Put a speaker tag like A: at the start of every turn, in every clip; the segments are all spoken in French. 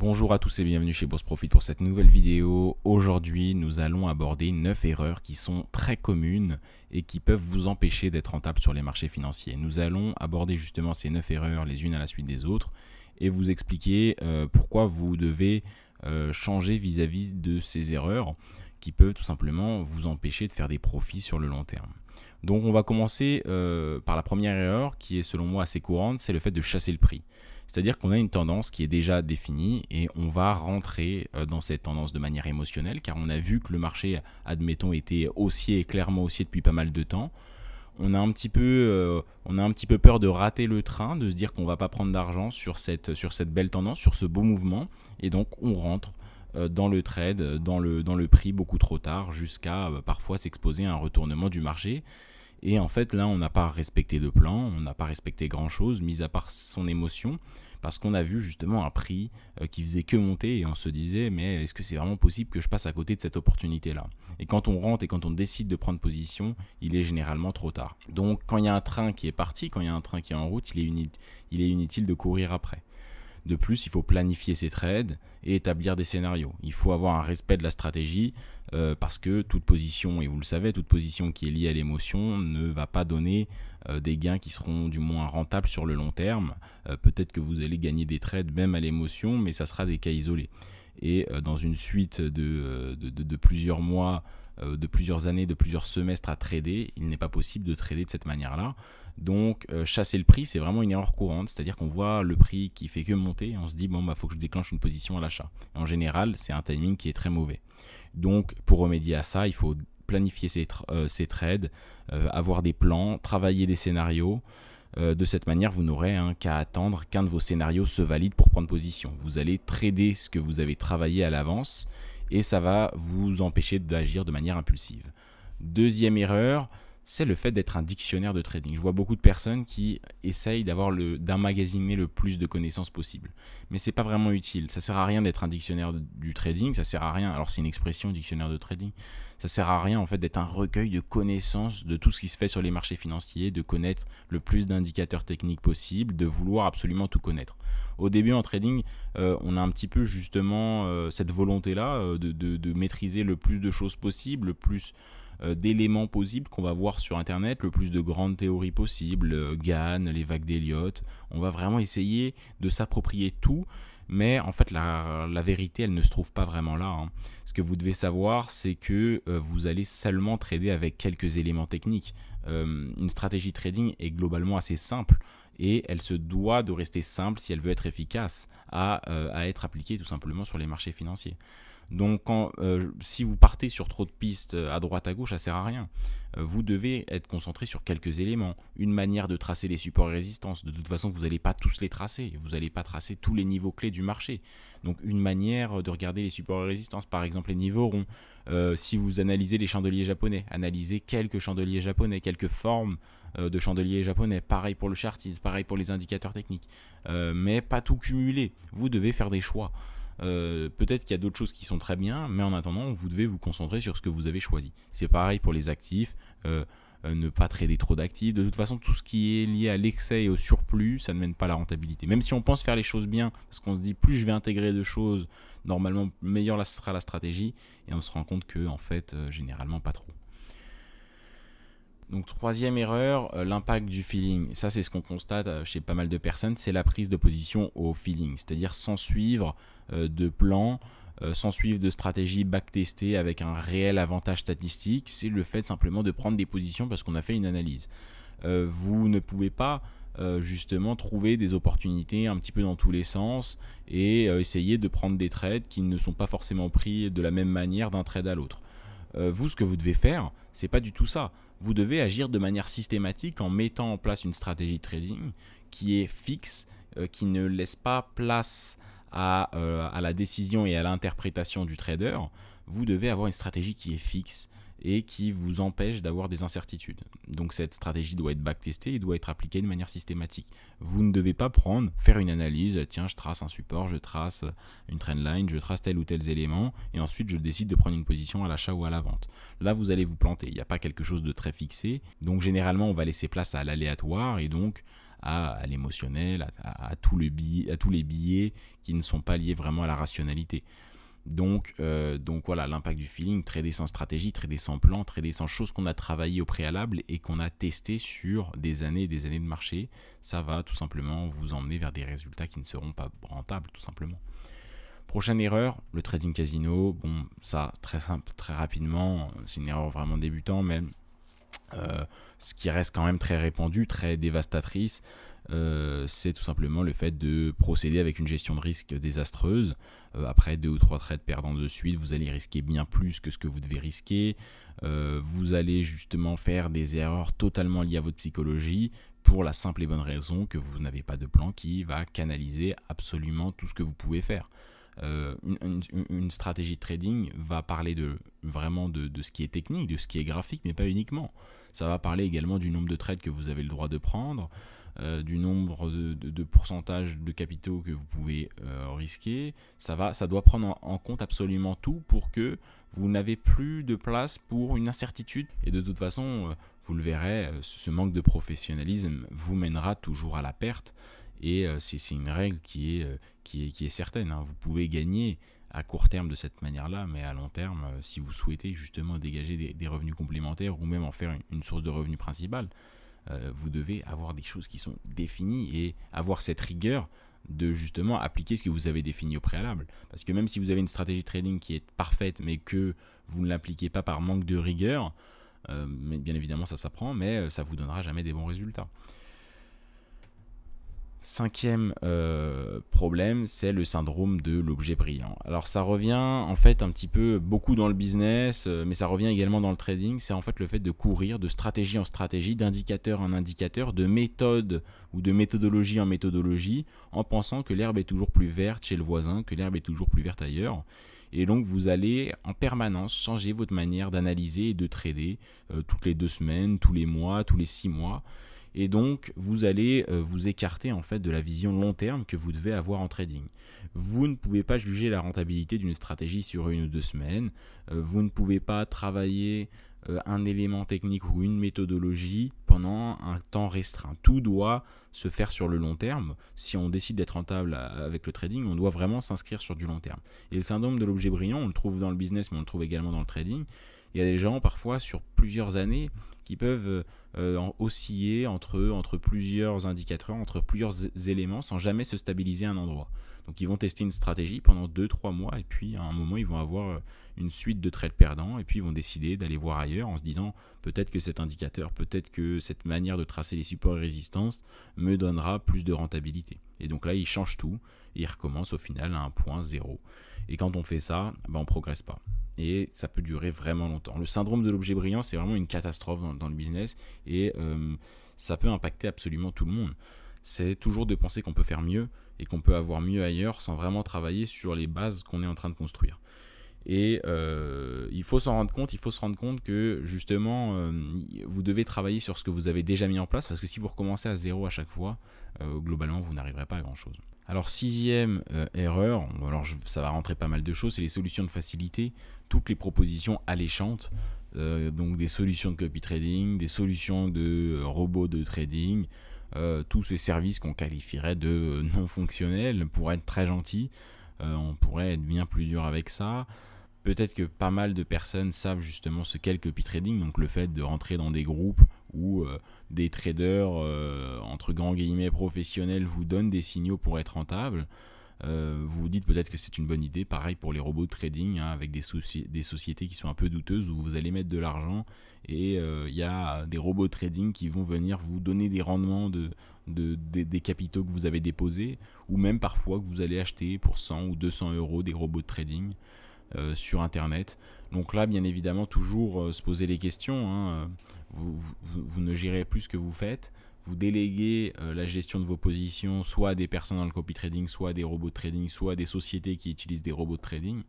A: Bonjour à tous et bienvenue chez Bourse Profit pour cette nouvelle vidéo. Aujourd'hui, nous allons aborder 9 erreurs qui sont très communes et qui peuvent vous empêcher d'être rentable sur les marchés financiers. Nous allons aborder justement ces 9 erreurs les unes à la suite des autres et vous expliquer euh, pourquoi vous devez euh, changer vis-à-vis de ces erreurs qui peuvent tout simplement vous empêcher de faire des profits sur le long terme. Donc on va commencer euh, par la première erreur qui est selon moi assez courante, c'est le fait de chasser le prix. C'est-à-dire qu'on a une tendance qui est déjà définie et on va rentrer euh, dans cette tendance de manière émotionnelle car on a vu que le marché, admettons, était haussier et clairement haussier depuis pas mal de temps. On a, un petit peu, euh, on a un petit peu peur de rater le train, de se dire qu'on ne va pas prendre d'argent sur cette, sur cette belle tendance, sur ce beau mouvement. Et donc on rentre euh, dans le trade, dans le, dans le prix beaucoup trop tard, jusqu'à parfois s'exposer à un retournement du marché. Et en fait, là, on n'a pas respecté de plan, on n'a pas respecté grand-chose, mis à part son émotion, parce qu'on a vu justement un prix euh, qui faisait que monter et on se disait, mais est-ce que c'est vraiment possible que je passe à côté de cette opportunité-là Et quand on rentre et quand on décide de prendre position, il est généralement trop tard. Donc, quand il y a un train qui est parti, quand il y a un train qui est en route, il est, il est inutile de courir après. De plus, il faut planifier ses trades et établir des scénarios. Il faut avoir un respect de la stratégie euh, parce que toute position, et vous le savez, toute position qui est liée à l'émotion ne va pas donner euh, des gains qui seront du moins rentables sur le long terme. Euh, peut-être que vous allez gagner des trades même à l'émotion, mais ça sera des cas isolés. Et dans une suite de plusieurs mois, de plusieurs années, de plusieurs semestres à trader, il n'est pas possible de trader de cette manière-là. Donc euh, chasser le prix, c'est vraiment une erreur courante, c'est-à-dire qu'on voit le prix qui fait que monter, et on se dit bon bah faut que je déclenche une position à l'achat. En général, c'est un timing qui est très mauvais. Donc pour remédier à ça, il faut planifier ses, euh, trades, euh, avoir des plans, travailler des scénarios. de cette manière, vous n'aurez hein, qu'à attendre qu'un de vos scénarios se valide pour prendre position. Vous allez trader ce que vous avez travaillé à l'avance et ça va vous empêcher d'agir de manière impulsive. Deuxième erreur, c'est le fait d'être un dictionnaire de trading. Je vois beaucoup de personnes qui essayent d'avoir le, le plus de connaissances possible. Mais ce n'est pas vraiment utile. Ça sert à rien d'être un dictionnaire du trading. Ça sert à rien. Alors c'est une expression, dictionnaire de trading. Ça sert à rien en fait d'être un recueil de connaissances de tout ce qui se fait sur les marchés financiers, de connaître le plus d'indicateurs techniques possibles, de vouloir absolument tout connaître. Au début en trading, euh, on a un petit peu justement euh, cette volonté là euh, de, maîtriser le plus de choses possibles, le plus euh, d'éléments possibles qu'on va voir sur Internet, le plus de grandes théories possibles, euh, Gann, les vagues d'Eliot. On va vraiment essayer de s'approprier tout, mais en fait la, vérité, elle ne se trouve pas vraiment là. Hein. Ce que vous devez savoir, c'est que euh, vous allez seulement trader avec quelques éléments techniques. une stratégie trading est globalement assez simple et elle se doit de rester simple si elle veut être efficace à être appliquée tout simplement sur les marchés financiers. Donc euh, si vous partez sur trop de pistes euh, à droite à gauche, ça sert à rien. Euh, vous devez être concentré sur quelques éléments, une manière de tracer les supports et résistances. De toute façon, vous n'allez pas tous les tracer, vous n'allez pas tracer tous les niveaux clés du marché. Donc une manière de regarder les supports et résistances, par exemple les niveaux ronds. si vous analysez les chandeliers japonais, analysez quelques chandeliers japonais, quelques formes de chandeliers japonais. Pareil pour le chartisme, pareil pour les indicateurs techniques. mais pas tout cumuler. Vous devez faire des choix. Euh, peut-être qu'il y a d'autres choses qui sont très bien, mais en attendant, vous devez vous concentrer sur ce que vous avez choisi. C'est pareil pour les actifs. Euh, euh, ne pas trader trop d'actifs. De toute façon, tout ce qui est lié à l'excès et au surplus, ça ne mène pas à la rentabilité. Même si on pense faire les choses bien, parce qu'on se dit plus je vais intégrer de choses, normalement meilleure sera la stratégie, et on se rend compte que en fait, généralement pas trop. Donc troisième erreur, euh, l'impact du feeling. Ça c'est ce qu'on constate euh, chez pas mal de personnes, c'est la prise de position au feeling, c'est-à-dire sans suivre euh, de plan, sans suivre de stratégie backtestée avec un réel avantage statistique, c'est le fait simplement de prendre des positions parce qu'on a fait une analyse. vous ne pouvez pas justement trouver des opportunités un petit peu dans tous les sens et essayer de prendre des trades qui ne sont pas forcément pris de la même manière d'un trade à l'autre. vous, ce que vous devez faire, c'est pas du tout ça. Vous devez agir de manière systématique en mettant en place une stratégie de trading qui est fixe, euh, qui ne laisse pas place euh, à la décision et à l'interprétation du trader. Vous devez avoir une stratégie qui est fixe, et qui vous empêche d'avoir des incertitudes. Donc cette stratégie doit être backtestée et doit être appliquée de manière systématique. Vous ne devez pas prendre, faire une analyse, tiens, je trace un support, je trace une trendline, je trace tel ou tel élément, et ensuite je décide de prendre une position à l'achat ou à la vente. Là, vous allez vous planter, il n'y a pas quelque chose de très fixé. Donc généralement, on va laisser place à l'aléatoire et donc à, l'émotionnel, à, tous les billets qui ne sont pas liés vraiment à la rationalité. Donc, euh, donc voilà, l'impact du feeling, trader sans stratégie, trader sans plan, trader sans choses qu'on a travaillé au préalable et qu'on a testé sur des années et des années de marché, ça va tout simplement vous emmener vers des résultats qui ne seront pas rentables, tout simplement. Prochaine erreur, le trading casino. Bon, ça, très simple, très rapidement, c'est une erreur vraiment débutant, mais euh, ce qui reste quand même très répandu, très dévastatrice. Euh, c'est tout simplement le fait de procéder avec une gestion de risque désastreuse. Euh, après deux ou trois trades perdants de suite, vous allez risquer bien plus que ce que vous devez risquer. Euh, vous allez justement faire des erreurs totalement liées à votre psychologie pour la simple et bonne raison que vous n'avez pas de plan qui va canaliser absolument tout ce que vous pouvez faire. Euh, une, stratégie de trading va parler de, vraiment de, ce qui est technique, de ce qui est graphique, mais pas uniquement. Ça va parler également du nombre de trades que vous avez le droit de prendre, euh, du nombre de, de pourcentages de capitaux que vous pouvez euh, risquer. Ça, va, ça doit prendre en, compte absolument tout pour que vous n'avez plus de place pour une incertitude. Et de toute façon, vous le verrez, ce manque de professionnalisme vous mènera toujours à la perte. Et c'est une règle qui est qui est, certaine. Hein. Vous pouvez gagner à court terme de cette manière-là, mais à long terme, euh, si vous souhaitez justement dégager des, revenus complémentaires ou même en faire une, source de revenus principale, euh, vous devez avoir des choses qui sont définies et avoir cette rigueur de justement appliquer ce que vous avez défini au préalable. Parce que même si vous avez une stratégie trading qui est parfaite, mais que vous ne l'appliquez pas par manque de rigueur, euh, bien évidemment ça s'apprend, mais ça vous donnera jamais des bons résultats. Cinquième euh, problème, c'est le syndrome de l'objet brillant. Alors ça revient en fait un petit peu beaucoup dans le business, euh, mais ça revient également dans le trading, c'est en fait le fait de courir de stratégie en stratégie, d'indicateur en indicateur, de méthode ou de méthodologie en méthodologie, en pensant que l'herbe est toujours plus verte chez le voisin, que l'herbe est toujours plus verte ailleurs. Et donc vous allez en permanence changer votre manière d'analyser et de trader euh, toutes les deux semaines, tous les mois, tous les six mois et donc vous allez euh, vous écarter en fait de la vision long terme que vous devez avoir en trading. Vous ne pouvez pas juger la rentabilité d'une stratégie sur une ou deux semaines, euh, vous ne pouvez pas travailler euh, un élément technique ou une méthodologie pendant un temps restreint. Tout doit se faire sur le long terme. Si on décide d'être rentable avec le trading, on doit vraiment s'inscrire sur du long terme. Et le syndrome de l'objet brillant, on le trouve dans le business, mais on le trouve également dans le trading il y a des gens parfois sur plusieurs années qui peuvent euh, osciller entre, entre plusieurs indicateurs, entre plusieurs éléments sans jamais se stabiliser à un endroit. Donc ils vont tester une stratégie pendant 2-3 mois et puis à un moment ils vont avoir euh, une suite de trades perdants et puis ils vont décider d'aller voir ailleurs en se disant peut-être que cet indicateur, peut-être que cette manière de tracer les supports et résistances me donnera plus de rentabilité. Et donc là ils changent tout et ils recommencent au final à un point zéro. Et quand on fait ça, ben, on ben progresse pas. Et ça peut durer vraiment longtemps. Le syndrome de l'objet brillant, c'est vraiment une catastrophe dans, le business et euh, ça peut impacter absolument tout le monde c'est toujours de penser qu'on peut faire mieux et qu'on peut avoir mieux ailleurs sans vraiment travailler sur les bases qu'on est en train de construire. Et euh, il faut s'en rendre compte, il faut se rendre compte que justement, euh, vous devez travailler sur ce que vous avez déjà mis en place, parce que si vous recommencez à zéro à chaque fois, euh, globalement, vous n'arriverez pas à grand-chose. Alors sixième erreur, alors ça va rentrer pas mal de choses, c'est les solutions de facilité, toutes les propositions alléchantes, donc des solutions de copy trading, des solutions de robots de trading, euh, tous ces services qu'on qualifierait de euh, non fonctionnels, pour être très gentils, euh, on pourrait être bien plus dur avec ça. Peut-être que pas mal de personnes savent justement ce qu'est le copy trading, donc le fait de rentrer dans des groupes où des traders, entre grands guillemets, professionnels vous donnent des signaux pour être rentable. Euh, vous vous dites peut-être que c'est une bonne idée. Pareil pour les robots de trading, hein, avec des, sociétés qui sont un peu douteuses, où vous allez mettre de l'argent et il euh, y a des robots de trading qui vont venir vous donner des rendements des capitaux que vous avez déposés, ou même parfois que vous allez acheter pour 100 ou 200 euros des robots de trading euh, sur Internet. Donc là, bien évidemment, toujours se poser les questions. Hein. vous, ne gérez plus ce que vous faites vous déléguez euh, la gestion de vos positions soit à des personnes dans le copy trading, soit à des robots de trading, soit à des sociétés qui utilisent des robots de trading.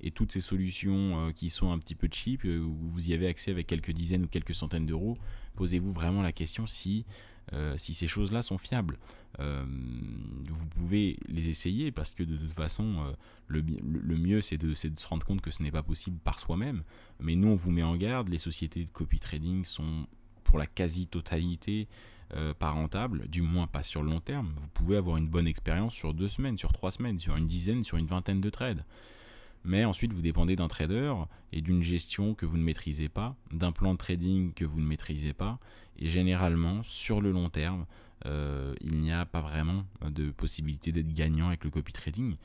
A: Et toutes ces solutions euh, qui sont un petit peu cheap, où euh, vous y avez accès avec quelques dizaines ou quelques centaines d'euros, posez-vous vraiment la question si, si ces choses-là sont fiables. vous pouvez les essayer parce que de toute façon, le, mieux c'est de, de, se rendre compte que ce n'est pas possible par soi-même. Mais nous, on vous met en garde, les sociétés de copy trading sont pour la quasi-totalité euh, pas rentable, du moins pas sur le long terme. Vous pouvez avoir une bonne expérience sur deux semaines, sur trois semaines, sur une dizaine, sur une vingtaine de trades. Mais ensuite, vous dépendez d'un trader et d'une gestion que vous ne maîtrisez pas, d'un plan de trading que vous ne maîtrisez pas. Et généralement, sur le long terme, euh, il n'y a pas vraiment de possibilité d'être gagnant avec le copy trading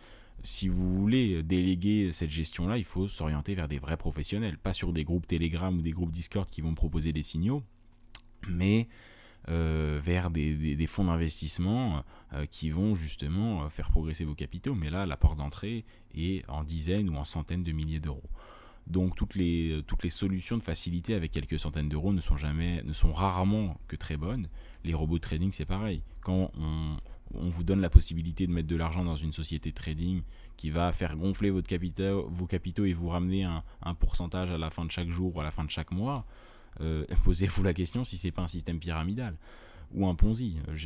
A: si vous voulez déléguer cette gestion-là, il faut s'orienter vers des vrais professionnels, pas sur des groupes Telegram ou des groupes Discord qui vont proposer des signaux, mais euh, vers des, fonds d'investissement euh, qui vont justement euh, faire progresser vos capitaux. Mais là, la porte d'entrée est en dizaines ou en centaines de milliers d'euros. Donc toutes les, toutes les solutions de facilité avec quelques centaines d'euros ne sont jamais, ne sont rarement que très bonnes. Les robots de trading, c'est pareil. Quand on, vous donne la possibilité de mettre de l'argent dans une société de trading qui va faire gonfler votre vos capitaux et vous ramener un, pourcentage à la fin de chaque jour ou à la fin de chaque mois, euh, posez-vous la question si c'est pas un système pyramidal ou un Ponzi. Euh,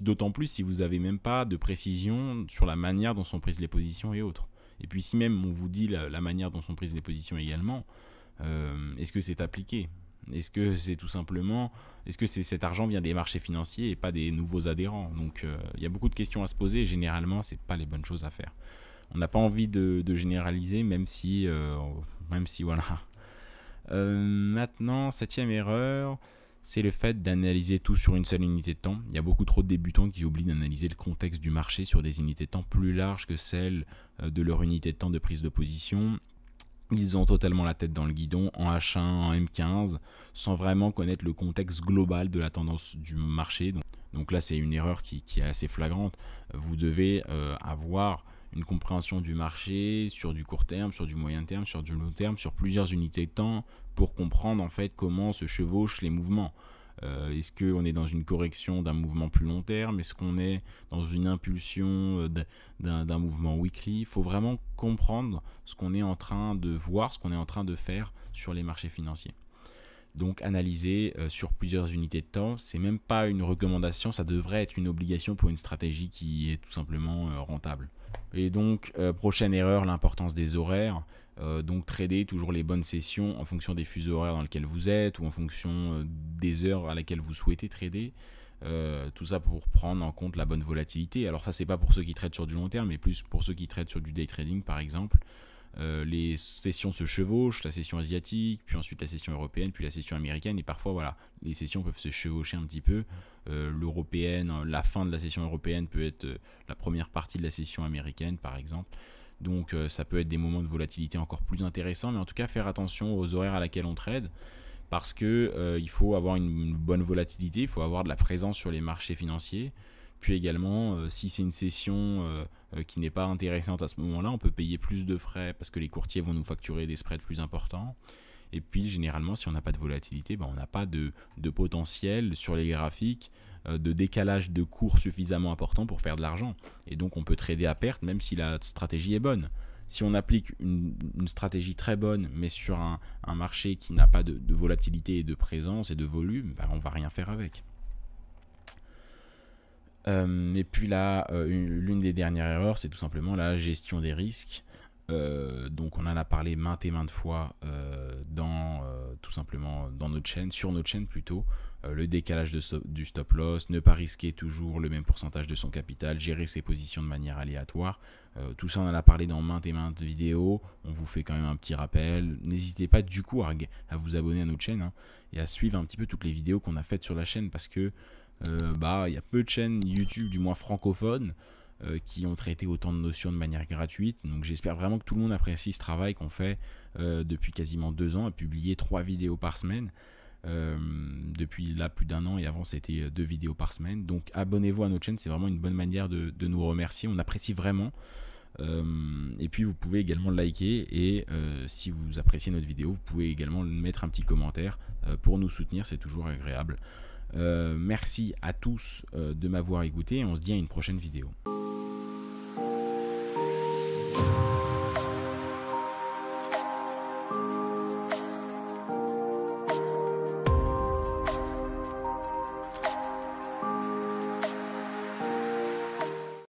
A: d'autant plus si vous n'avez même pas de précision sur la manière dont sont prises les positions et autres. Et puis si même on vous dit la, manière dont sont prises les positions également, euh, est-ce que c'est appliqué Est-ce que c'est tout simplement, est-ce que cet argent vient des marchés financiers et pas des nouveaux adhérents Donc il y a beaucoup de questions à se poser et généralement c'est pas les bonnes choses à faire. On n'a pas envie de, généraliser, même si, même si voilà, euh, maintenant, septième erreur, c'est le fait d'analyser tout sur une seule unité de temps. Il y a beaucoup trop de débutants qui oublient d'analyser le contexte du marché sur des unités de temps plus larges que celles euh, de leur unité de temps de prise de position. Ils ont totalement la tête dans le guidon en H1, en M15, sans vraiment connaître le contexte global de la tendance du marché. Donc, là, c'est une erreur qui, est assez flagrante. Vous devez euh, avoir une compréhension du marché sur du court terme, sur du moyen terme, sur du long terme, sur plusieurs unités de temps pour comprendre en fait comment se chevauchent les mouvements. Euh, est-ce qu'on est dans une correction d'un mouvement plus long terme Est-ce qu'on est dans une impulsion euh, d'un mouvement weekly Il faut vraiment comprendre ce qu'on est en train de voir, ce qu'on est en train de faire sur les marchés financiers donc analyser euh, sur plusieurs unités de temps. C'est même pas une recommandation, ça devrait être une obligation pour une stratégie qui est tout simplement euh, rentable. Et donc, euh, prochaine erreur, l'importance des horaires. donc, trader toujours les bonnes sessions en fonction des fuseaux horaires dans lesquels vous êtes ou en fonction des heures à laquelle vous souhaitez trader. tout ça pour prendre en compte la bonne volatilité. Alors ça c'est pas pour ceux qui traitent sur du long terme, mais plus pour ceux qui traitent sur du day trading par exemple. Euh, les sessions se chevauchent, la session asiatique, puis ensuite la session européenne, puis la session américaine, et parfois voilà, les sessions peuvent se chevaucher un petit peu. Euh, l'européenne, hein, la fin de la session européenne peut être euh, la première partie de la session américaine, par exemple. Donc ça peut être des moments de volatilité encore plus intéressants, mais en tout cas faire attention aux horaires à laquelle on trade, parce que il faut avoir une bonne volatilité, il faut avoir de la présence sur les marchés financiers. Puis également, euh, si c'est une session euh, euh, qui n'est pas intéressante à ce moment-là, on peut payer plus de frais parce que les courtiers vont nous facturer des spreads plus importants. Et puis généralement, si on n'a pas de volatilité, ben, on n'a pas de, potentiel sur les graphiques de décalage de cours suffisamment important pour faire de l'argent. Et donc on peut trader à perte même si la stratégie est bonne si on applique une, stratégie très bonne, mais sur un, marché qui n'a pas de, volatilité et de présence et de volume, on ben, on va rien faire avec. Euh, et puis là, euh, l'une des dernières erreurs, c'est tout simplement la gestion des risques. Euh, donc on en a parlé maintes et maintes fois dans tout simplement dans notre chaîne, sur notre chaîne plutôt, le décalage du stop loss, ne pas risquer toujours le même pourcentage de son capital, gérer ses positions de manière aléatoire. tout ça on en a parlé dans maintes et maintes vidéos. On vous fait quand même un petit rappel. N'hésitez pas du coup à, vous abonner à notre chaîne hein, et à suivre un petit peu toutes les vidéos qu'on a faites sur la chaîne parce que euh, bah, il y a peu de chaînes YouTube, du moins francophones, euh, qui ont traité autant de notions de manière gratuite. Donc j'espère vraiment que tout le monde apprécie ce travail qu'on fait euh, depuis quasiment deux ans, à publier trois vidéos par semaine. depuis là plus d'un an et avant c'était deux vidéos par semaine. Donc abonnez-vous à notre chaîne, c'est vraiment une bonne manière de, nous remercier, on apprécie vraiment. et puis vous pouvez également liker et si vous appréciez notre vidéo, vous pouvez également mettre un petit commentaire pour nous soutenir, c'est toujours agréable. Euh, merci à tous euh, de m'avoir écouté et on se dit à une prochaine vidéo.